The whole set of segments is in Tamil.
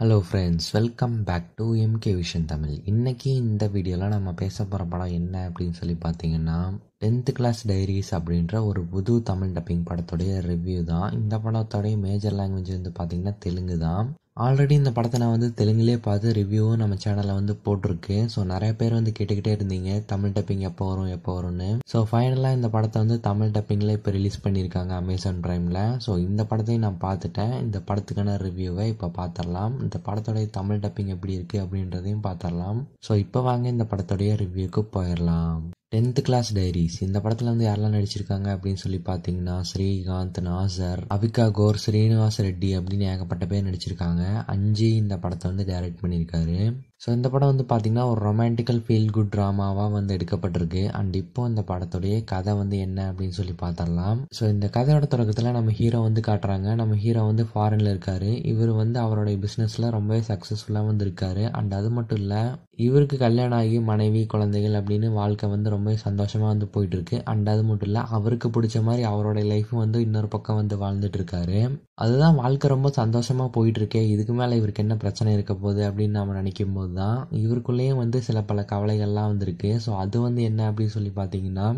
hello friends welcome back to MK vision Tamil இன்றைக்கி இந்த வீடியோவில் நம்ம பேச போகிற படம் என்ன அப்படின்னு சொல்லி பார்த்தீங்கன்னா டென்த்து கிளாஸ் டைரிஸ் அப்படின்ற ஒரு புது தமிழ் டப்பிங் படத்துடைய ரிவ்யூ தான் இந்த படத்துடைய மேஜர் லாங்குவேஜ் வந்து பார்த்திங்கன்னா தெலுங்கு தான் ஆல்ரெடி இந்த படத்தை நான் வந்து தெலுங்குலேயே பார்த்து ரிவ்யூவும் நம்ம சேனலில் வந்து போட்டிருக்கேன் ஸோ நிறைய பேர் வந்து கேட்டுக்கிட்டே இருந்தீங்க தமிழ் டப்பிங் எப்போ வரும் எப்போ வரும்னு ஸோ ஃபைனலாக இந்த படத்தை வந்து தமிழ் டப்பிங்கில் இப்போ ரிலீஸ் பண்ணியிருக்காங்க அமேசான் ப்ரைமில் ஸோ இந்த படத்தையும் நான் பார்த்துட்டேன் இந்த படத்துக்கான ரிவ்யூவை இப்போ பார்த்துடலாம் இந்த படத்தோடைய தமிழ் டப்பிங் எப்படி இருக்குது அப்படின்றதையும் பார்த்துடலாம் ஸோ இப்போ வாங்க இந்த படத்துடைய ரிவ்யூக்கு போயிடலாம் டென்த்து கிளாஸ் டைரிஸ் இந்த படத்தில் வந்து யாரெல்லாம் நடிச்சிருக்காங்க அப்படின்னு சொல்லி பார்த்தீங்கன்னா ஸ்ரீகாந்த் நாசர் அவிகா கோர் ஸ்ரீனிவாச ரெட்டி அப்படின்னு ஏகப்பட்ட பேர் நடிச்சிருக்காங்க அஞ்சு இந்த படத்தை வந்து டைரக்ட் பண்ணியிருக்காரு ஸோ இந்த படம் வந்து பார்த்தீங்கன்னா ஒரு ரொமான்டிக்கல் ஃபீல் குட் ட்ராமாவாக வந்து எடுக்கப்பட்டிருக்கு அண்ட் இப்போ இந்த படத்துடைய கதை வந்து என்ன அப்படின்னு சொல்லி பார்த்துடலாம் ஸோ இந்த கதையோட தொடக்கத்தில் நம்ம ஹீரோ வந்து காட்டுறாங்க நம்ம ஹீரோ வந்து ஃபாரினில் இருக்கார் இவர் வந்து அவருடைய பிஸ்னஸில் ரொம்பவே சக்ஸஸ்ஃபுல்லாக வந்து இருக்காரு அண்ட் அது மட்டும் இல்லை இவருக்கு கல்யாணம் ஆகி மனைவி குழந்தைகள் அப்படின்னு வாழ்க்கை வந்து ரொம்ப ரொம்பவே சந்தோஷமாக வந்து போயிட்டுருக்கு அண்ட் அது மட்டும் இல்லை அவருக்கு பிடிச்ச மாதிரி அவரோட லைஃப்பும் வந்து இன்னொரு பக்கம் வந்து வாழ்ந்துட்டுருக்காரு அதுதான் வாழ்க்கை ரொம்ப சந்தோஷமாக போயிட்டுருக்கே இதுக்கு மேலே இவருக்கு என்ன பிரச்சனை இருக்க போகுது அப்படின்னு நம்ம நினைக்கும் போது தான் இவருக்குள்ளேயும் வந்து சில பல கவலைகள்லாம் வந்திருக்கு ஸோ அது வந்து என்ன அப்படின்னு சொல்லி பார்த்தீங்கன்னா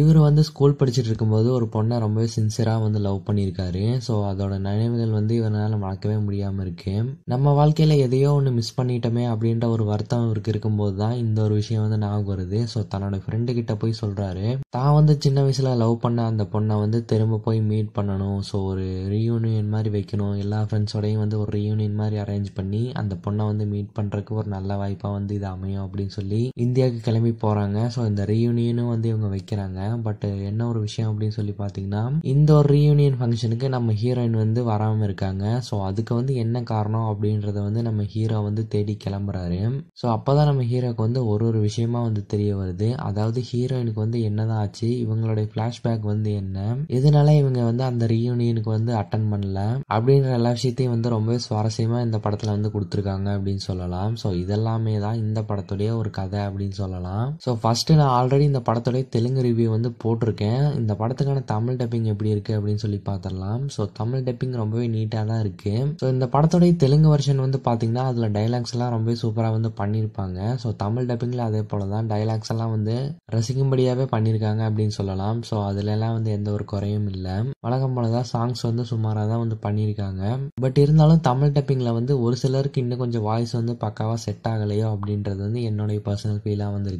இவர் வந்து ஸ்கூல் படிச்சுட்டு இருக்கும்போது ஒரு பொண்ணை ரொம்பவே சின்சியராக வந்து லவ் பண்ணியிருக்காரு ஸோ அதோட நினைவுகள் வந்து இவரால் மறக்கவே முடியாமல் இருக்கு நம்ம வாழ்க்கையில் எதையோ ஒன்று மிஸ் பண்ணிட்டோமே அப்படின்ற ஒரு வருத்தம் இவருக்கு இருக்கும்போது தான் இந்த ஒரு விஷயம் வந்து ஞாபகம் வருது ஸோ தன்னோட ஃப்ரெண்டு கிட்ட போய் சொல்கிறாரு தான் வந்து சின்ன வயசில் லவ் பண்ண அந்த பொண்ணை வந்து திரும்ப போய் மீட் பண்ணணும் ஸோ ஒரு ரீயூனியன் மாதிரி வைக்கணும் எல்லா ஃப்ரெண்ட்ஸோடையும் வந்து ஒரு ரீயூனியன் மாதிரி அரேஞ்ச் பண்ணி அந்த பொண்ணை வந்து மீட் பண்ணுறதுக்கு ஒரு நல்ல வாய்ப்பாக வந்து இது அமையும் அப்படின்னு சொல்லி இந்தியாவுக்கு கிளம்பி போகிறாங்க ஸோ இந்த ரீயூனியனும் வந்து இவங்க வைக்கிறாங்க பண்ணியிருந்தாங்க பட் என்ன ஒரு விஷயம் அப்படின்னு சொல்லி பார்த்தீங்கன்னா இந்த ஒரு ரீயூனியன் ஃபங்க்ஷனுக்கு நம்ம ஹீரோயின் வந்து வராமல் இருக்காங்க ஸோ அதுக்கு வந்து என்ன காரணம் அப்படின்றத வந்து நம்ம ஹீரோ வந்து தேடி கிளம்புறாரு ஸோ அப்போ தான் நம்ம ஹீரோக்கு வந்து ஒரு ஒரு விஷயமா வந்து தெரிய வருது அதாவது ஹீரோயினுக்கு வந்து என்னதான் ஆச்சு இவங்களுடைய ஃப்ளாஷ்பேக் வந்து என்ன இதனால இவங்க வந்து அந்த ரீயூனியனுக்கு வந்து அட்டன் பண்ணல அப்படின்ற எல்லா விஷயத்தையும் வந்து ரொம்பவே சுவாரஸ்யமாக இந்த படத்தில் வந்து கொடுத்துருக்காங்க அப்படின்னு சொல்லலாம் ஸோ இதெல்லாமே தான் இந்த படத்துடைய ஒரு கதை அப்படின்னு சொல்லலாம் ஸோ ஃபர்ஸ்ட் நான் ஆல்ரெடி இந்த படத்துடைய தெலுங்கு ரிவ்யூ ரிவ்யூ வந்து போட்டிருக்கேன் இந்த படத்துக்கான தமிழ் டப்பிங் எப்படி இருக்குது அப்படின்னு சொல்லி பார்த்துடலாம் ஸோ தமிழ் டப்பிங் ரொம்பவே நீட்டாக தான் இருக்குது ஸோ இந்த படத்தோடைய தெலுங்கு வெர்ஷன் வந்து பார்த்தீங்கன்னா அதில் டைலாக்ஸ் எல்லாம் ரொம்பவே சூப்பராக வந்து பண்ணியிருப்பாங்க ஸோ தமிழ் டப்பிங்கில் அதே போல் தான் டைலாக்ஸ் எல்லாம் வந்து ரசிக்கும்படியாகவே பண்ணியிருக்காங்க அப்படின்னு சொல்லலாம் ஸோ அதுலலாம் வந்து எந்த ஒரு குறையும் இல்லை வழக்கம் போல தான் சாங்ஸ் வந்து சுமாராக தான் வந்து பண்ணியிருக்காங்க பட் இருந்தாலும் தமிழ் டப்பிங்கில் வந்து ஒரு சிலருக்கு இன்னும் கொஞ்சம் வாய்ஸ் வந்து பக்காவாக செட் ஆகலையோ அப்படின்றது வந்து என்னுடைய பர்சனல் ஃபீலாக வந்து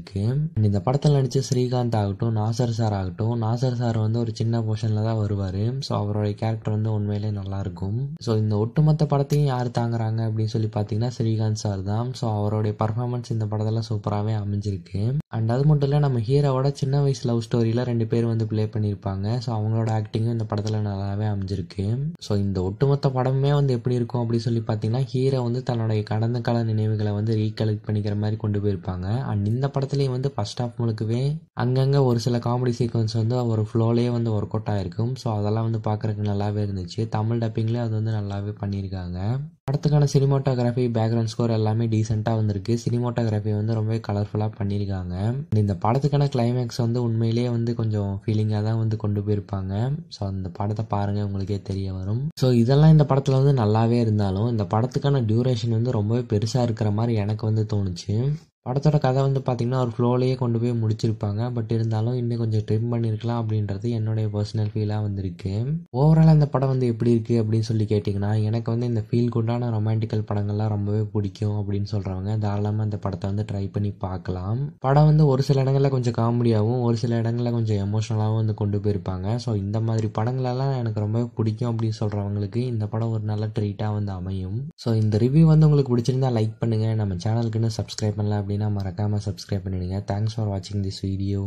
இந்த படத்தில் நடித்த ஸ்ரீகாந்த் ஆகட்டும் நான் நாசர் சார் ஆகட்டும் நாசர் சார் வந்து ஒரு சின்ன போர்ஷனில் தான் வருவார் ஸோ அவருடைய கேரக்டர் வந்து உண்மையிலே நல்லாயிருக்கும் ஸோ இந்த ஒட்டுமொத்த படத்தையும் யார் தாங்குறாங்க அப்படின்னு சொல்லி பார்த்தீங்கன்னா ஸ்ரீகாந்த் சார் தான் ஸோ அவருடைய பர்ஃபார்மன்ஸ் இந்த படத்தில் சூப்பராகவே அமைஞ்சிருக்கு அண்ட் அது மட்டும் இல்லை நம்ம ஹீரோவோட சின்ன வயசு லவ் ஸ்டோரியில் ரெண்டு பேர் வந்து ப்ளே பண்ணியிருப்பாங்க ஸோ அவங்களோட ஆக்டிங்கும் இந்த படத்தில் நல்லாவே அமைஞ்சிருக்கு ஸோ இந்த ஒட்டுமொத்த படமே வந்து எப்படி இருக்கும் அப்படின்னு சொல்லி பார்த்தீங்கன்னா ஹீரோ வந்து தன்னுடைய கடந்த கால நினைவுகளை வந்து ரீகலெக்ட் பண்ணிக்கிற மாதிரி கொண்டு போயிருப்பாங்க அண்ட் இந்த படத்துலேயும் வந்து ஃபஸ்ட் ஆஃப் முழுக்கவே அங்கங்கே ஒரு சில காமெடி சீக்வன்ஸ் வந்து ஒரு ஃப்ளோலேயே வந்து ஒர்க் அவுட் ஆகிருக்கும் ஸோ அதெல்லாம் வந்து பார்க்குறதுக்கு நல்லாவே இருந்துச்சு தமிழ் டப்பிங்லேயே அது வந்து நல்லாவே பண்ணியிருக்காங்க படத்துக்கான சினிமாட்டோகிராஃபி பேக்ரவுண்ட் ஸ்கோர் எல்லாமே டீசெண்டாக வந்திருக்கு சினிமாட்டோகிராஃபி வந்து ரொம்பவே கலர்ஃபுல்லாக பண்ணியிருக்காங்க இந்த படத்துக்கான கிளைமேக்ஸ் வந்து உண்மையிலேயே வந்து கொஞ்சம் ஃபீலிங்காக தான் வந்து கொண்டு போயிருப்பாங்க ஸோ அந்த படத்தை பாருங்கள் உங்களுக்கே தெரிய வரும் ஸோ இதெல்லாம் இந்த படத்தில் வந்து நல்லாவே இருந்தாலும் இந்த படத்துக்கான டியூரேஷன் வந்து ரொம்பவே பெருசாக இருக்கிற மாதிரி எனக்கு வந்து தோணுச்சு படத்தோட கதை வந்து பார்த்திங்கன்னா ஒரு ஃப்ளோலையே கொண்டு போய் முடிச்சிருப்பாங்க பட் இருந்தாலும் இன்னும் கொஞ்சம் ட்ரிம் பண்ணியிருக்கலாம் அப்படின்றது என்னுடைய பர்சனல் ஃபீலாக வந்திருக்கு ஓவரால் அந்த படம் வந்து எப்படி இருக்குது அப்படின்னு சொல்லி கேட்டிங்கன்னா எனக்கு வந்து இந்த ஃபீல் குண்டான ரொமான்டிக்கல் படங்கள்லாம் ரொம்பவே பிடிக்கும் அப்படின்னு சொல்கிறவங்க தாராளமாக அந்த படத்தை வந்து ட்ரை பண்ணி பார்க்கலாம் படம் வந்து ஒரு சில இடங்களில் கொஞ்சம் காமெடியாகவும் ஒரு சில இடங்களில் கொஞ்சம் எமோஷனலாகவும் வந்து கொண்டு போயிருப்பாங்க ஸோ இந்த மாதிரி படங்களெல்லாம் எனக்கு ரொம்பவே பிடிக்கும் அப்படின்னு சொல்கிறவங்களுக்கு இந்த படம் ஒரு நல்ல ட்ரீட்டாக வந்து அமையும் ஸோ இந்த ரிவ்யூ வந்து உங்களுக்கு பிடிச்சிருந்தா லைக் பண்ணுங்கள் நம்ம சேனலுக்குன்னு சப்ஸ்கிரைப் பண்ணலாம் அப்படின்னு அப்படின்னா மறக்காமல் சப்ஸ்கிரைப் பண்ணிவிடுங்க தேங்க்ஸ் ஃபார் வாட்சிங் திஸ் வீடியோ